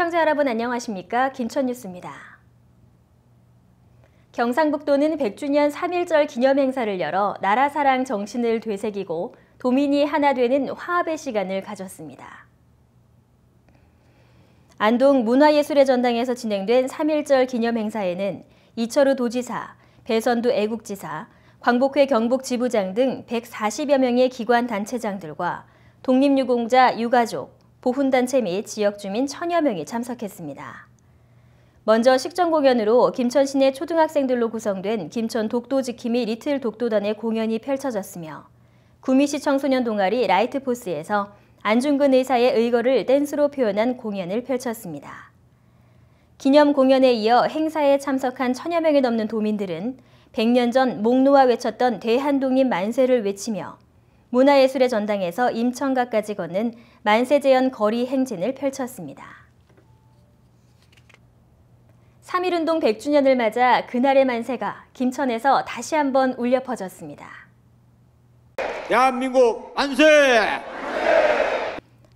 시청자 여러분 안녕하십니까? 김천뉴스입니다. 경상북도는 100주년 3.1절 기념행사를 열어 나라 사랑 정신을 되새기고 도민이 하나 되는 화합의 시간을 가졌습니다. 안동 문화예술의 전당에서 진행된 3.1절 기념행사에는 이철우 도지사, 배선두 애국지사, 광복회 경북지부장 등 140여 명의 기관 단체장들과 독립유공자, 유가족, 보훈단체 및 지역주민 천여 명이 참석했습니다. 먼저 식전 공연으로 김천 시내 초등학생들로 구성된 김천 독도지킴이 리틀 독도단의 공연이 펼쳐졌으며 구미시 청소년 동아리 라이트포스에서 안중근 의사의 의거를 댄스로 표현한 공연을 펼쳤습니다. 기념 공연에 이어 행사에 참석한 천여 명이 넘는 도민들은 100년 전 목놓아 외쳤던 대한독립 만세를 외치며 문화예술의 전당에서 임천가까지 걷는 만세재연 거리 행진을 펼쳤습니다. 3.1운동 100주년을 맞아 그날의 만세가 김천에서 다시 한번 울려 퍼졌습니다. 대한민국 안세!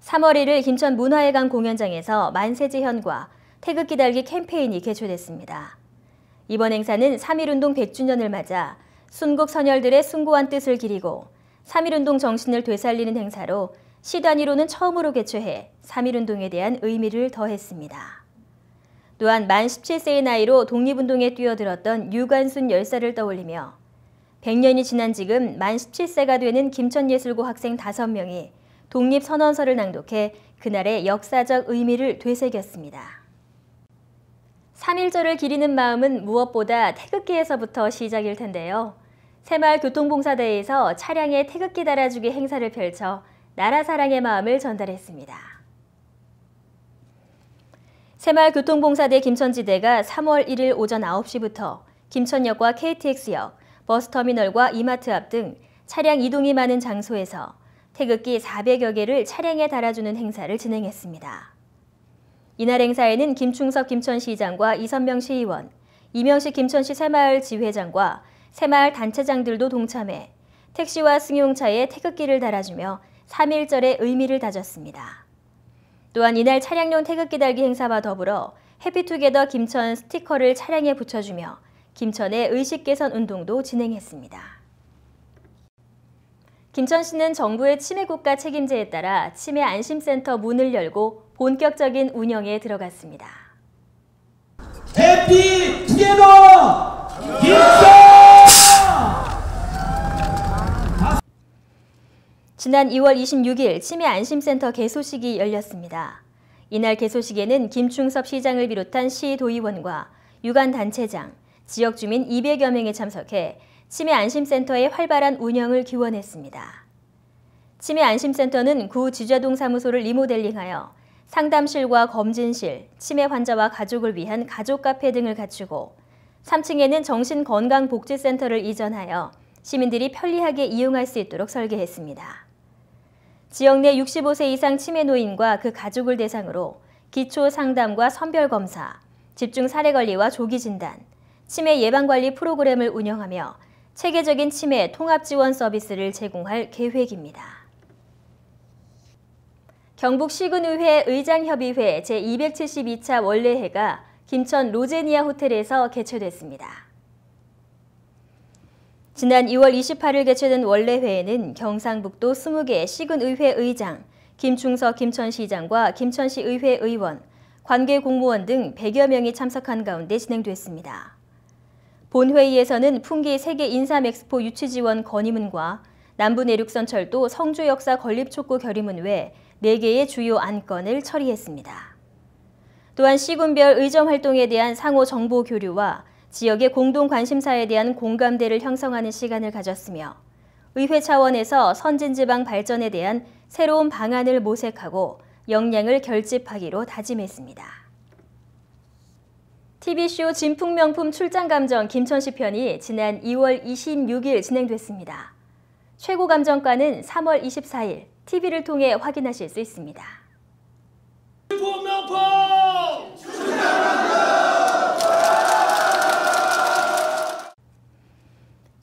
3월 1일 김천 문화회관 공연장에서 만세재현과 태극기 달기 캠페인이 개최됐습니다. 이번 행사는 3.1운동 100주년을 맞아 순국 선열들의 숭고한 뜻을 기리고 3.1운동 정신을 되살리는 행사로 시 단위로는 처음으로 개최해 3.1운동에 대한 의미를 더했습니다. 또한 만 17세의 나이로 독립운동에 뛰어들었던 유관순 열사를 떠올리며 100년이 지난 지금 만 17세가 되는 김천예술고 학생 5명이 독립선언서를 낭독해 그날의 역사적 의미를 되새겼습니다. 3.1절을 기리는 마음은 무엇보다 태극기에서부터 시작일 텐데요. 새마을교통봉사대회에서 차량에 태극기 달아주기 행사를 펼쳐 나라 사랑의 마음을 전달했습니다. 새마을교통봉사대 김천지대가 3월 1일 오전 9시부터 김천역과 KTX역, 버스터미널과 이마트 앞 등 차량 이동이 많은 장소에서 태극기 400여 개를 차량에 달아주는 행사를 진행했습니다. 이날 행사에는 김충석 김천시장과 이선명 시의원, 이명식 김천시 새마을 지회장과 새마을 단체장들도 동참해 택시와 승용차에 태극기를 달아주며 3.1절의 의미를 다졌습니다. 또한 이날 차량용 태극기 달기 행사와 더불어 해피투게더 김천 스티커를 차량에 붙여주며 김천의 의식 개선 운동도 진행했습니다. 김천시는 정부의 치매 국가 책임제에 따라 치매 안심센터 문을 열고 본격적인 운영에 들어갔습니다. 해피투게더 김천! 지난 2월 26일 치매안심센터 개소식이 열렸습니다. 이날 개소식에는 김충섭 시장을 비롯한 시 도의원과 유관단체장, 지역 주민 200여 명이 참석해 치매안심센터의 활발한 운영을 기원했습니다. 치매안심센터는 구 지좌동 사무소를 리모델링하여 상담실과 검진실, 치매 환자와 가족을 위한 가족 카페 등을 갖추고 3층에는 정신건강복지센터를 이전하여 시민들이 편리하게 이용할 수 있도록 설계했습니다. 지역 내 65세 이상 치매 노인과 그 가족을 대상으로 기초 상담과 선별 검사, 집중 사례 관리와 조기 진단, 치매 예방 관리 프로그램을 운영하며 체계적인 치매 통합 지원 서비스를 제공할 계획입니다. 경북 시군의회 의장협의회 제272차 원래회가 김천 로제니아 호텔에서 개최됐습니다. 지난 2월 28일 개최된 원래회에는 경상북도 20개 시군의회 의장, 김충석 김천시장과 김천시 의회 의원, 관계 공무원 등 100여 명이 참석한 가운데 진행됐습니다. 본회의에서는 풍기 세계 인삼엑스포 유치지원 건의문과 남부내륙선 철도 성주역사 건립촉구 결의문 외 4개의 주요 안건을 처리했습니다. 또한 시군별 의정 활동에 대한 상호 정보 교류와 지역의 공동 관심사에 대한 공감대를 형성하는 시간을 가졌으며 의회 차원에서 선진지방 발전에 대한 새로운 방안을 모색하고 역량을 결집하기로 다짐했습니다. TV쇼 진풍명품 출장감정 김천시 편이 지난 2월 26일 진행됐습니다. 최고 감정가는 3월 24일 TV를 통해 확인하실 수 있습니다. 진풍명품!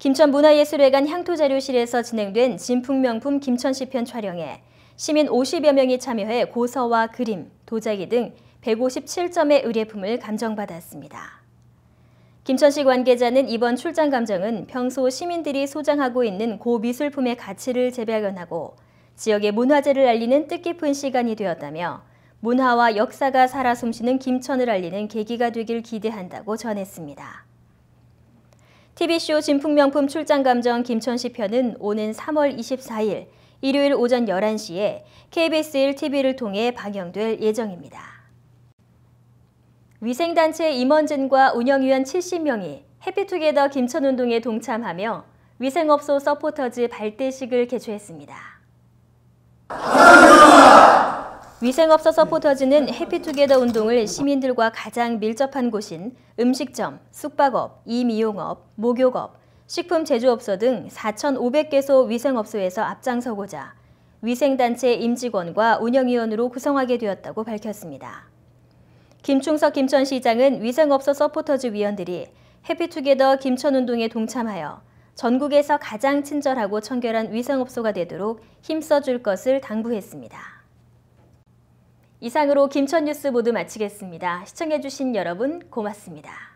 김천문화예술회관 향토자료실에서 진행된 진풍명품 김천시 편 촬영에 시민 50여 명이 참여해 고서와 그림, 도자기 등 157점의 의뢰품을 감정받았습니다. 김천시 관계자는 이번 출장 감정은 평소 시민들이 소장하고 있는 고미술품의 가치를 재발견하고 지역의 문화재를 알리는 뜻깊은 시간이 되었다며 문화와 역사가 살아 숨쉬는 김천을 알리는 계기가 되길 기대한다고 전했습니다. TV쇼 진품명품 출장감정 김천시 편은 오는 3월 24일 일요일 오전 11시에 KBS 1TV를 통해 방영될 예정입니다. 위생단체 임원진과 운영위원 70명이 해피투게더 김천운동에 동참하며 위생업소 서포터즈 발대식을 개최했습니다. 위생 없어서 포터즈는 해피투게더 운동을 시민들과 가장 밀접한 곳인 음식점, 숙박업, 이미용업, 목욕업, 식품 제조업소 등 4,500개소 위생업소에서 앞장서고자 위생단체 임직원과 운영위원으로 구성하게 되었다고 밝혔습니다. 김충석 김천시장은 위생업소 서포터즈 위원들이 해피투게더 김천운동에 동참하여 전국에서 가장 친절하고 청결한 위생업소가 되도록 힘써줄 것을 당부했습니다. 이상으로 김천 뉴스 모두 마치겠습니다. 시청해주신 여러분 고맙습니다.